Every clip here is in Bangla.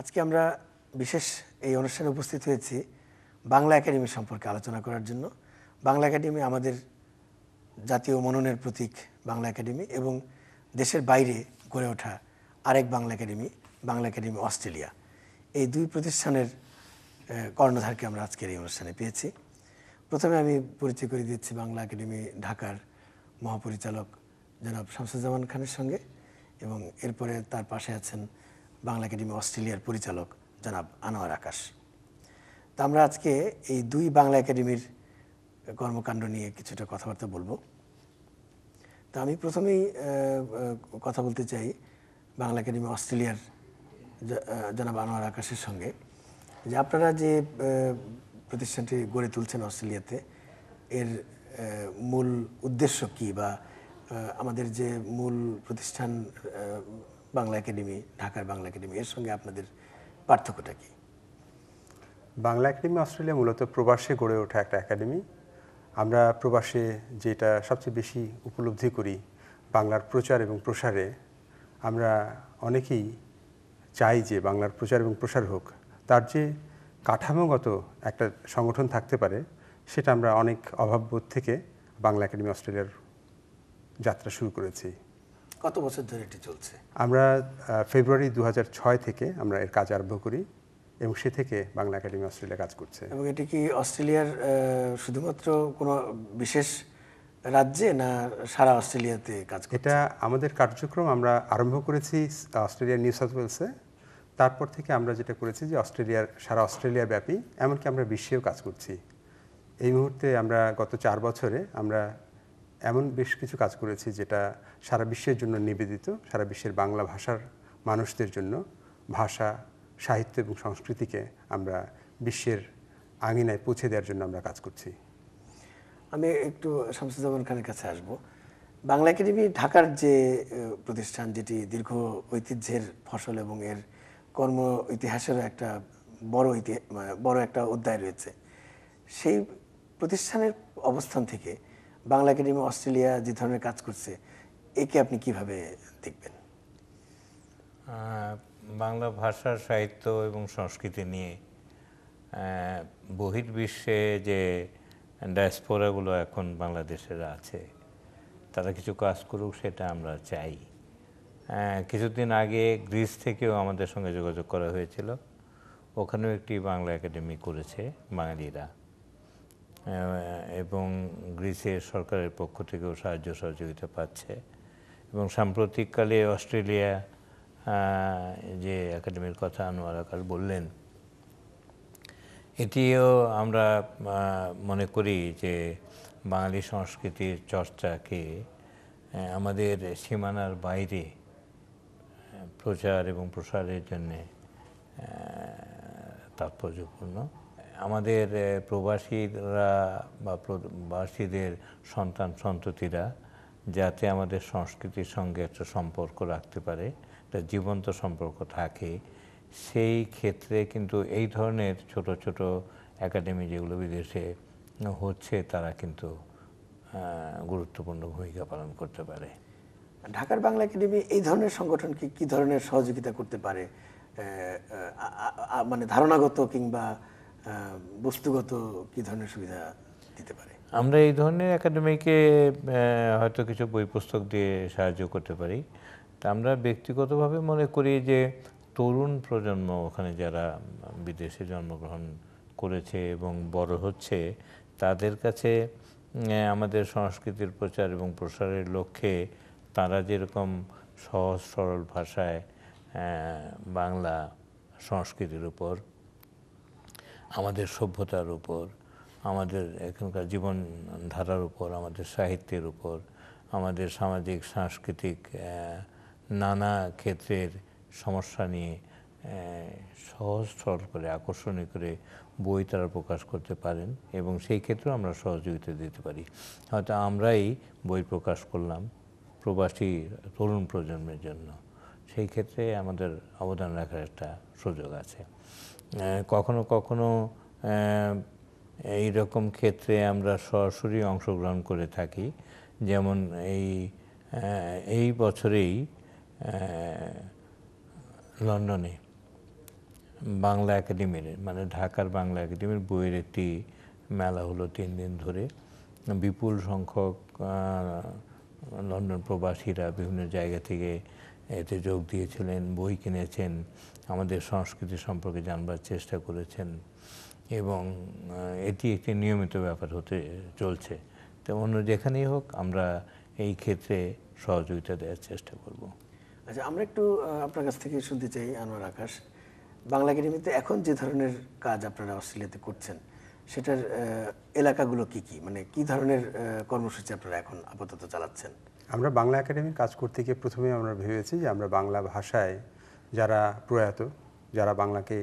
আজকে আমরা বিশেষ এই অনুষ্ঠানে উপস্থিত হয়েছি বাংলা একাডেমি সম্পর্কে আলোচনা করার জন্য বাংলা একাডেমি আমাদের জাতীয় মননের প্রতীক বাংলা একাডেমি এবং দেশের বাইরে গড়ে ওঠা আরেক Bangla academy Bangla academy Australia এই দুই প্রতিষ্ঠানের কর্ণধারকে আমরা আজকের এই অনুষ্ঠানে পেয়েছি প্রথমে আমি পরিচয় করে দিচ্ছি বাংলা একাডেমি ঢাকার মহাপরিচালক জনাব শামসুজ্জামান খানের সঙ্গে এবং এরপরে তার পাশে আছেন বাংলা একাডেমি অস্ট্রেলিয়ার পরিচালক জনাব আনোয়ার আকাশ তো আমরা আজকে এই দুই বাংলা একাডেমির কর্মকাণ্ড নিয়ে কিছুটা কথাবার্তা বলবো তা আমি প্রথমেই কথা বলতে চাই বাংলা একাডেমি অস্ট্রেলিয়ার জনাব আনোয়ার আকাশের সঙ্গে যে আপনারা যে প্রতিষ্ঠানটি গড়ে তুলছেন অস্ট্রেলিয়াতে এর মূল উদ্দেশ্য কি বা আমাদের যে মূল প্রতিষ্ঠান বাংলা একাডেমি ঢাকার বাংলা একাডেমি এর সঙ্গে আপনাদের পার্থক্যটা কি বাংলা একাডেমি অস্ট্রেলিয়া মূলত প্রবাসে গড়ে ওঠা একটা একাডেমি আমরা প্রবাসে যেটা সবচেয়ে বেশি উপলব্ধি করি বাংলার প্রচার এবং প্রসারে আমরা অনেকেই চাই যে বাংলার প্রচার এবং প্রসার হোক তার যে কাঠামোগত একটা সংগঠন থাকতে পারে সেটা আমরা অনেক অভাববোধ থেকে বাংলা একাডেমি অস্ট্রেলিয়ার যাত্রা শুরু করেছি কত বছর ধরে এটি চলছে আমরা ফেব্রুয়ারি দু থেকে আমরা এর কাজ আরম্ভ করি এবং সে থেকে বাংলা একাডেমি অস্ট্রেলিয়া কাজ করছে এবং এটি কি অস্ট্রেলিয়ার শুধুমাত্র কোনো বিশেষ রাজ্যে না সারা অস্ট্রেলিয়াতে কাজ এটা আমাদের কার্যক্রম আমরা আরম্ভ করেছি অস্ট্রেলিয়ার নিউ সাউথ ওয়েলসে তারপর থেকে আমরা যেটা করেছি যে অস্ট্রেলিয়ার সারা অস্ট্রেলিয়া ব্যাপী এমনকি আমরা বিশ্বেও কাজ করছি এই মুহূর্তে আমরা গত চার বছরে আমরা এমন বেশ কিছু কাজ করেছি যেটা সারা বিশ্বের জন্য নিবেদিত সারা বিশ্বের বাংলা ভাষার মানুষদের জন্য ভাষা সাহিত্য এবং সংস্কৃতিকে আমরা বিশ্বের আঙিনায় পৌঁছে দেওয়ার জন্য আমরা কাজ করছি আমি একটু শামসুজ্জামান খানের কাছে আসব বাংলা একাডেমি ঢাকার যে প্রতিষ্ঠান যেটি দীর্ঘ ঐতিহ্যের ফসল এবং এর কর্ম ইতিহাসের একটা বড় মানে বড় একটা অধ্যায় রয়েছে সেই প্রতিষ্ঠানের অবস্থান থেকে বাংলা একাডেমি অস্ট্রেলিয়া যে ধরনের কাজ করছে একে আপনি কিভাবে দেখবেন বাংলা ভাষা সাহিত্য এবং সংস্কৃতি নিয়ে বহির্বিশ্বে যে ডায়াসপোরাগুলো এখন বাংলাদেশের আছে তারা কিছু কাজ করুক সেটা আমরা চাই কিছুদিন আগে গ্রিস থেকেও আমাদের সঙ্গে যোগাযোগ করা হয়েছিল ওখানেও একটি বাংলা একাডেমি করেছে বাঙালিরা এবং গ্রিসের সরকারের পক্ষ থেকেও সাহায্য সহযোগিতা পাচ্ছে এবং সাম্প্রতিককালে অস্ট্রেলিয়া যে একাডেমির কথা আনোয়ার আকার বললেন এটিও আমরা মনে করি যে বাঙালি সংস্কৃতির চর্চাকে আমাদের সীমানার বাইরে প্রচার এবং প্রসারের জন্যে তাৎপর্যপূর্ণ আমাদের প্রবাসীরা বা প্রবাসীদের সন্তান সন্ততিরা যাতে আমাদের সংস্কৃতির সঙ্গে একটা সম্পর্ক রাখতে পারে একটা জীবন্ত সম্পর্ক থাকে সেই ক্ষেত্রে কিন্তু এই ধরনের ছোট ছোট একাডেমি যেগুলো বিদেশে হচ্ছে তারা কিন্তু গুরুত্বপূর্ণ ভূমিকা পালন করতে পারে ঢাকার বাংলা একাডেমি এই ধরনের সংগঠনকে কি ধরনের সহযোগিতা করতে পারে মানে ধারণাগত কিংবা বস্তুগত কি ধরনের সুবিধা দিতে পারে আমরা এই ধরনের একাডেমিকে হয়তো কিছু বই পুস্তক দিয়ে সাহায্য করতে পারি তা আমরা ব্যক্তিগতভাবে মনে করি যে তরুণ প্রজন্ম ওখানে যারা বিদেশে জন্মগ্রহণ করেছে এবং বড় হচ্ছে তাদের কাছে আমাদের সংস্কৃতির প্রচার এবং প্রসারের লক্ষ্যে তারা যেরকম সহজ সরল ভাষায় বাংলা সংস্কৃতির উপর আমাদের সভ্যতার উপর আমাদের এখানকার জীবনধারার উপর আমাদের সাহিত্যের উপর আমাদের সামাজিক সাংস্কৃতিক নানা ক্ষেত্রের সমস্যা নিয়ে সহজ সরল করে আকর্ষণীয় করে বই তারা প্রকাশ করতে পারেন এবং সেই ক্ষেত্রেও আমরা সহযোগিতা দিতে পারি হয়তো আমরাই বই প্রকাশ করলাম প্রবাসী তরুণ প্রজন্মের জন্য সেই ক্ষেত্রে আমাদের অবদান রাখার একটা সুযোগ আছে কখনো কখনো এই রকম ক্ষেত্রে আমরা সরাসরি অংশগ্রহণ করে থাকি যেমন এই এই বছরেই লন্ডনে বাংলা একাডেমির মানে ঢাকার বাংলা একাডেমির বইয়ের একটি মেলা হলো তিন দিন ধরে বিপুল সংখ্যক লন্ডন প্রবাসীরা বিভিন্ন জায়গা থেকে এতে যোগ দিয়েছিলেন বই কিনেছেন আমাদের সংস্কৃতি সম্পর্কে জানবার চেষ্টা করেছেন এবং এটি একটি নিয়মিত ব্যাপার হতে চলছে তো অন্য যেখানেই হোক আমরা এই ক্ষেত্রে সহযোগিতা দেওয়ার চেষ্টা করব আচ্ছা আমরা একটু আপনার কাছ থেকে শুনতে চাই আনোয়ার আকাশ বাংলা একাডেমিতে এখন যে ধরনের কাজ আপনারা অস্ট্রেলিয়াতে করছেন সেটার এলাকাগুলো কি কি মানে কি ধরনের কর্মসূচি আপনারা এখন আপাতত চালাচ্ছেন আমরা বাংলা একাডেমির কাজ করতে গিয়ে প্রথমে আমরা ভেবেছি যে আমরা বাংলা ভাষায় যারা প্রয়াত যারা বাংলাকে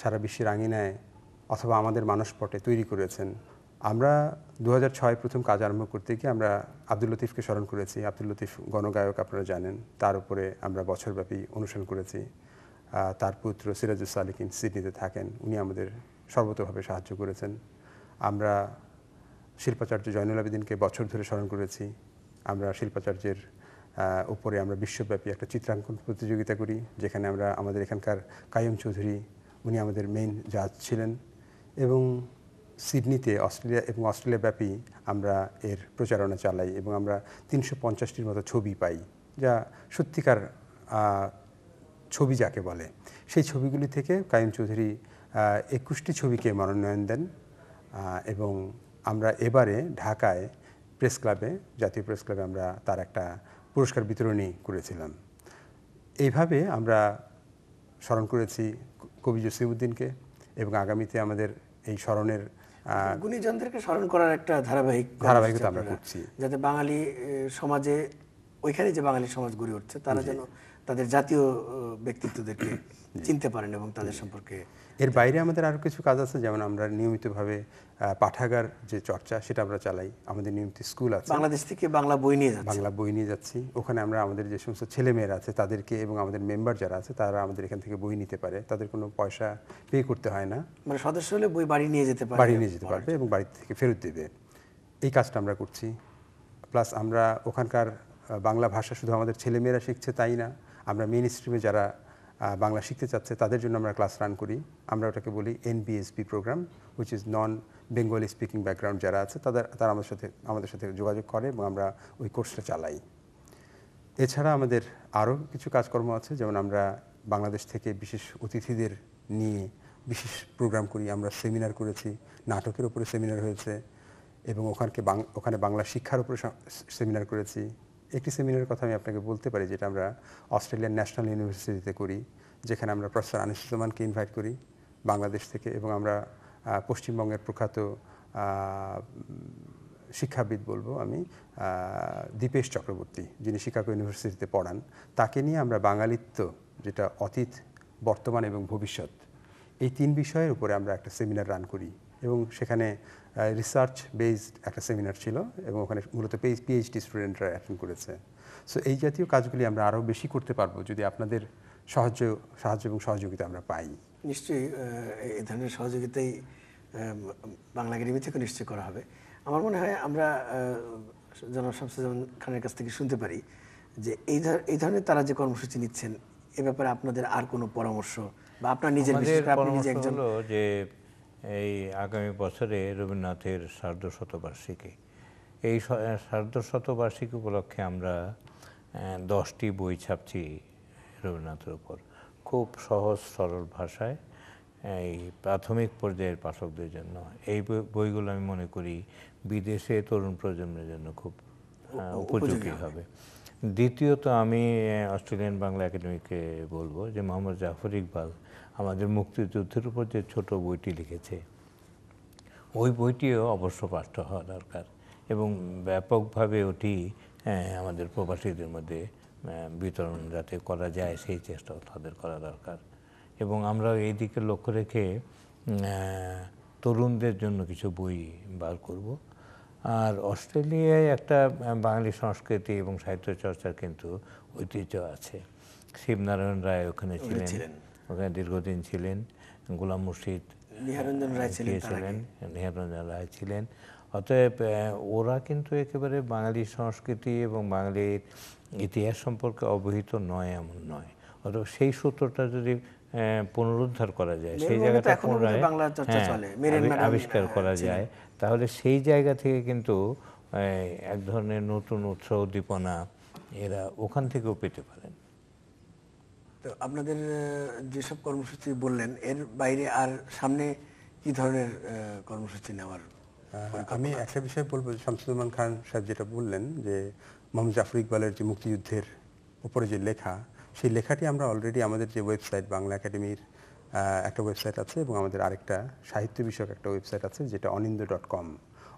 সারা বিশ্বের আঙিনায় অথবা আমাদের মানসপটে তৈরি করেছেন আমরা দু ছয় প্রথম কাজ আরম্ভ করতে গিয়ে আমরা আব্দুল লতিফকে স্মরণ করেছি আব্দুল লতিফ গণগায়ক আপনারা জানেন তার উপরে আমরা বছরব্যাপী অনুসরণ করেছি তার পুত্র সিরাজুস আলিকিন সিডনিতে থাকেন উনি আমাদের সর্বতভাবে সাহায্য করেছেন আমরা শিল্পাচার্য জয়নুল আবেদিনকে বছর ধরে স্মরণ করেছি আমরা শিল্পাচার্যের উপরে আমরা বিশ্বব্যাপী একটা চিত্রাঙ্কন প্রতিযোগিতা করি যেখানে আমরা আমাদের এখানকার কায়ুম চৌধুরী উনি আমাদের মেইন জাজ ছিলেন এবং সিডনিতে অস্ট্রেলিয়া এবং অস্ট্রেলিয়া ব্যাপী আমরা এর প্রচারণা চালাই এবং আমরা তিনশো পঞ্চাশটির মতো ছবি পাই যা সত্যিকার ছবি যাকে বলে সেই ছবিগুলি থেকে কায়ুম চৌধুরী একুশটি ছবিকে মনোনয়ন দেন এবং আমরা এবারে ঢাকায় প্রেস ক্লাবে জাতীয় প্রেস ক্লাবে আমরা তার একটা পুরস্কার বিতরণী করেছিলাম এইভাবে আমরা স্মরণ করেছি কবি জসিমুদ্দিনকে এবং আগামীতে আমাদের এই স্মরণের গুণীজনদেরকে স্মরণ করার একটা ধারাবাহিক ধারাবাহিকতা আমরা করছি যাতে বাঙালি সমাজে ওইখানে যে বাঙালি সমাজ গড়ে উঠছে তারা যেন তাদের জাতীয় ব্যক্তিত্বদেরকে চিনতে পারেন এবং তাদের সম্পর্কে এর বাইরে আমাদের আরও কিছু কাজ আছে যেমন আমরা নিয়মিতভাবে পাঠাগার যে চর্চা সেটা আমরা চালাই আমাদের নিয়মিত স্কুল আছে বাংলাদেশ থেকে বাংলা বই নিয়ে যাচ্ছি বাংলা বই নিয়ে যাচ্ছি ওখানে আমরা আমাদের যে সমস্ত ছেলেমেয়েরা আছে তাদেরকে এবং আমাদের মেম্বার যারা আছে তারা আমাদের এখান থেকে বই নিতে পারে তাদের কোনো পয়সা পে করতে হয় না মানে সদস্য হলে বই বাড়ি নিয়ে যেতে পারে বাড়ি নিয়ে যেতে পারবে এবং বাড়ি থেকে ফেরত দেবে এই কাজটা আমরা করছি প্লাস আমরা ওখানকার বাংলা ভাষা শুধু আমাদের ছেলেমেয়েরা শিখছে তাই না আমরা মেন স্ট্রিমে যারা বাংলা শিখতে চাচ্ছে তাদের জন্য আমরা ক্লাস রান করি আমরা ওটাকে বলি NBSB program which is non Bengali speaking background যারা আছে তাদের তারা আমাদের সাথে আমাদের সাথে যোগাযোগ করে এবং আমরা ওই কোর্সটা চালাই এছাড়া আমাদের আরও কিছু কাজকর্ম আছে যেমন আমরা বাংলাদেশ থেকে বিশেষ অতিথিদের নিয়ে বিশেষ প্রোগ্রাম করি আমরা সেমিনার করেছি নাটকের উপরে সেমিনার হয়েছে এবং ওখানকে ওখানে বাংলা শিক্ষার উপরে সেমিনার করেছি একটি সেমিনারের কথা আমি আপনাকে বলতে পারি যেটা আমরা অস্ট্রেলিয়ান ন্যাশনাল ইউনিভার্সিটিতে করি যেখানে আমরা প্রফেসর আনিসুজ্জামানকে ইনভাইট করি বাংলাদেশ থেকে এবং আমরা পশ্চিমবঙ্গের প্রখ্যাত শিক্ষাবিদ বলবো আমি দীপেশ চক্রবর্তী যিনি শিকাগো ইউনিভার্সিটিতে পড়ান তাকে নিয়ে আমরা বাঙালিত্ব যেটা অতীত বর্তমান এবং ভবিষ্যৎ এই তিন বিষয়ের উপরে আমরা একটা সেমিনার রান করি এবং সেখানে রিসার্চ বেসড একটা সেমিনার ছিল এবং ওখানে মূলত পিএইচডি স্টুডেন্টরা অ্যাটেন্ড করেছে সো এই জাতীয় কাজগুলি আমরা আরও বেশি করতে পারবো যদি আপনাদের সাহায্য সাহায্য এবং সহযোগিতা আমরা পাই নিশ্চয়ই এই ধরনের সহযোগিতাই বাংলা একাডেমি থেকে নিশ্চয়ই করা হবে আমার মনে হয় আমরা জনাব শামসুজ্জামান খানের কাছ থেকে শুনতে পারি যে এই এই ধরনের তারা যে কর্মসূচি নিচ্ছেন এ ব্যাপারে আপনাদের আর কোনো পরামর্শ বা আপনার নিজের যে এই আগামী বছরে রবীন্দ্রনাথের সার্ধশতবার্ষিকী শতবার্ষিকী এই সার্ধশতবার্ষিকী শতবার্ষিকী উপলক্ষে আমরা দশটি বই ছাপছি রবীন্দ্রনাথের উপর খুব সহজ সরল ভাষায় এই প্রাথমিক পর্যায়ের পাঠকদের জন্য এই বইগুলো আমি মনে করি বিদেশে তরুণ প্রজন্মের জন্য খুব উপযোগী হবে দ্বিতীয়ত আমি অস্ট্রেলিয়ান বাংলা একাডেমিকে বলবো যে মোহাম্মদ জাফর ইকবাল আমাদের মুক্তিযুদ্ধের উপর যে ছোট বইটি লিখেছে ওই বইটিও অবশ্য পাঠ্য হওয়া দরকার এবং ব্যাপকভাবে ওটি আমাদের প্রবাসীদের মধ্যে বিতরণ যাতে করা যায় সেই চেষ্টাও তাদের করা দরকার এবং আমরা এই দিকে লক্ষ্য রেখে তরুণদের জন্য কিছু বই বার করব আর অস্ট্রেলিয়ায় একটা বাঙালি সংস্কৃতি এবং সাহিত্য চর্চার কিন্তু ঐতিহ্য আছে শিবনারায়ণ রায় ওখানে ছিলেন ওখানে দীর্ঘদিন ছিলেন গোলাম মুর্শিদ নিহারঞ্জন রায় ছিলেন নিহারঞ্জন রায় ছিলেন অতএব ওরা কিন্তু একেবারে বাঙালি সংস্কৃতি এবং বাঙালির ইতিহাস সম্পর্কে অবহিত নয় এমন নয় অথবা সেই সূত্রটা যদি পুনরুদ্ধার করা যায় সেই জায়গাটা পুনরায় হ্যাঁ, আবিষ্কার করা যায় তাহলে সেই জায়গা থেকে কিন্তু এক ধরনের নতুন উৎস উদ্দীপনা এরা ওখান থেকেও পেতে পারেন তো আপনাদের যেসব কর্মসূচি বললেন এর বাইরে আর সামনে কি ধরনের কর্মসূচি নেওয়ার আমি একটা বিষয় বলবো শামসুজ্জামান খান সাহেব যেটা বললেন যে মোহাম্মদ জাফর ইকবালের যে মুক্তিযুদ্ধের উপরে যে লেখা সেই লেখাটি আমরা অলরেডি আমাদের যে ওয়েবসাইট বাংলা একাডেমির একটা ওয়েবসাইট আছে এবং আমাদের আরেকটা সাহিত্য বিষয়ক একটা ওয়েবসাইট আছে যেটা অনিন্দ ডট কম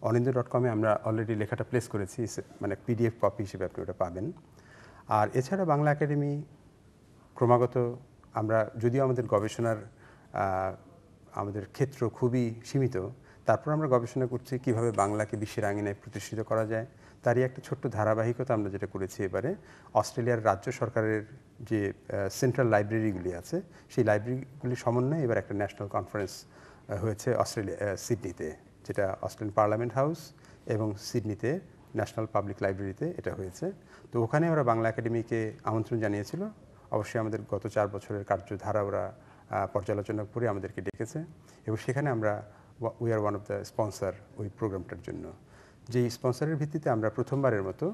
অনিন্দ ডট কমে আমরা অলরেডি লেখাটা প্লেস করেছি মানে পিডিএফ কপি হিসেবে আপনি ওটা পাবেন আর এছাড়া বাংলা একাডেমি ক্রমাগত আমরা যদিও আমাদের গবেষণার আমাদের ক্ষেত্র খুবই সীমিত তারপর আমরা গবেষণা করছি কিভাবে বাংলাকে বিশ্বের আঙিনায় প্রতিষ্ঠিত করা যায় তারই একটা ছোট্ট ধারাবাহিকতা আমরা যেটা করেছি এবারে অস্ট্রেলিয়ার রাজ্য সরকারের যে সেন্ট্রাল লাইব্রেরিগুলি আছে সেই লাইব্রেরিগুলির সমন্বয়ে এবার একটা ন্যাশনাল কনফারেন্স হয়েছে অস্ট্রেলিয়া সিডনিতে যেটা অস্ট্রেলিয়ান পার্লামেন্ট হাউস এবং সিডনিতে ন্যাশনাল পাবলিক লাইব্রেরিতে এটা হয়েছে তো ওখানে ওরা বাংলা একাডেমিকে আমন্ত্রণ জানিয়েছিল অবশ্যই আমাদের গত চার বছরের কার্যধারা ওরা পর্যালোচনা করে আমাদেরকে ডেকেছে এবং সেখানে আমরা we are one of the sponsor ওই প্রোগ্রামটার জন্য যেই স্পন্সারের ভিত্তিতে আমরা প্রথমবারের মতো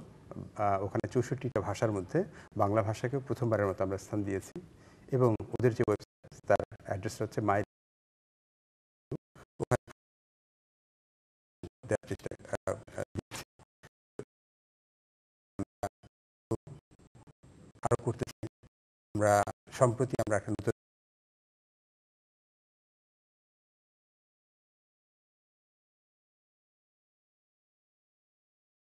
ওখানে চৌষট্টিটা ভাষার মধ্যে বাংলা ভাষাকে প্রথমবারের মতো আমরা স্থান দিয়েছি এবং ওদের যে ওয়েবসাইট তার অ্যাড্রেস হচ্ছে মাই আরো করতে আমরা সম্প্রতি আমরা একটা নতুন